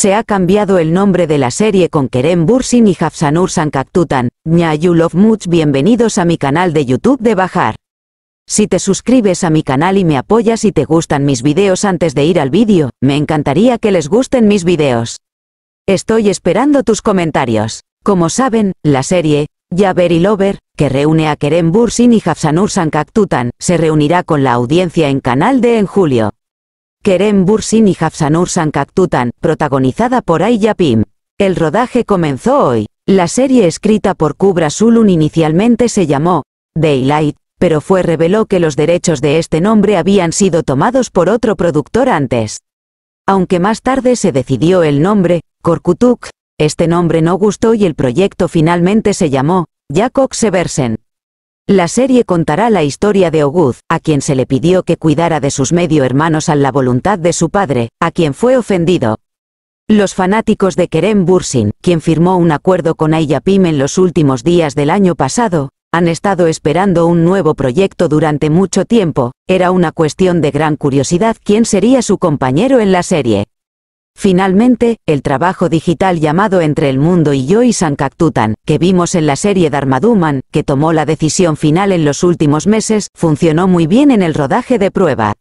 se ha cambiado el nombre de la serie con Kerem Bursin y Hafsanur Sankaktutan. Nya you love much bienvenidos a mi canal de YouTube de Bajar. Si te suscribes a mi canal y me apoyas y te gustan mis videos antes de ir al vídeo, me encantaría que les gusten mis videos. Estoy esperando tus comentarios. Como saben, la serie, Ya y Lover, que reúne a Kerem Bursin y Hafsanur Sankaktutan, se reunirá con la audiencia en Canal de en julio. Kerem Bursin y Hafsanur Sankaktutan, protagonizada por Aya Pim. El rodaje comenzó hoy. La serie escrita por Kubra Sulun inicialmente se llamó Daylight, pero fue reveló que los derechos de este nombre habían sido tomados por otro productor antes. Aunque más tarde se decidió el nombre, Korkutuk, este nombre no gustó y el proyecto finalmente se llamó Jakob Seversen. La serie contará la historia de Oguz, a quien se le pidió que cuidara de sus medio hermanos a la voluntad de su padre, a quien fue ofendido. Los fanáticos de Kerem Bursin, quien firmó un acuerdo con Ayapim en los últimos días del año pasado, han estado esperando un nuevo proyecto durante mucho tiempo, era una cuestión de gran curiosidad quién sería su compañero en la serie. Finalmente, el trabajo digital llamado Entre el mundo y yo y San Cactutan, que vimos en la serie Dharmaduman, que tomó la decisión final en los últimos meses, funcionó muy bien en el rodaje de prueba.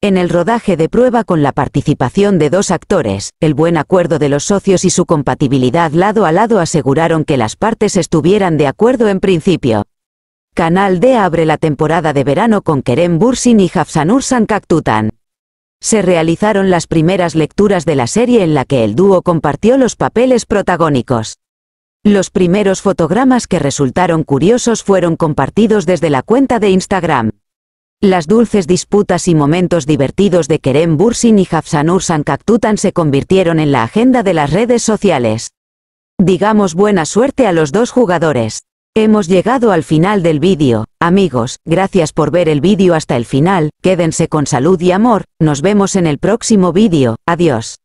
En el rodaje de prueba con la participación de dos actores, el buen acuerdo de los socios y su compatibilidad lado a lado aseguraron que las partes estuvieran de acuerdo en principio. Canal D abre la temporada de verano con Kerem Bursin y Hafsanur Cactutan se realizaron las primeras lecturas de la serie en la que el dúo compartió los papeles protagónicos. Los primeros fotogramas que resultaron curiosos fueron compartidos desde la cuenta de Instagram. Las dulces disputas y momentos divertidos de Kerem Bursin y Hafsanur Sankaktutan se convirtieron en la agenda de las redes sociales. Digamos buena suerte a los dos jugadores. Hemos llegado al final del vídeo, amigos, gracias por ver el vídeo hasta el final, quédense con salud y amor, nos vemos en el próximo vídeo, adiós.